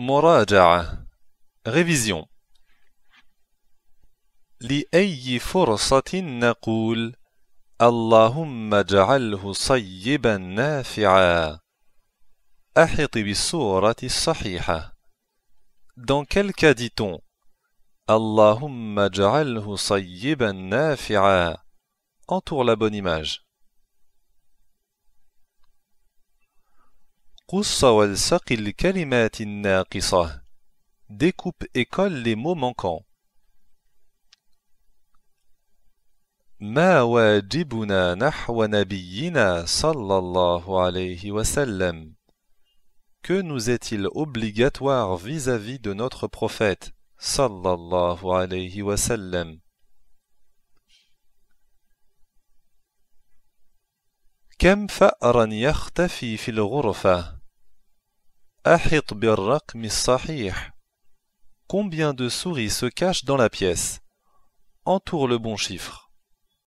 مراجعة révision لأي فرصة نقول اللهم اجعله صيبا نافعا أحط بالصورة الصحيحة Dans quel cas dit-on اللهم اجعله صيبا نافعا Entoure la bonne image قص والسق الكلمات الناقصة. Découpe et colle les mots manquants. ما واجبنا نحو نبينا صلى الله عليه وسلم Que nous est-il obligatoire vis-à-vis -vis de notre prophète sallallahu alayhi wa sallam كم فأرا يختفي في الغرفة Combien de souris se cachent dans la pièce Entoure le bon chiffre.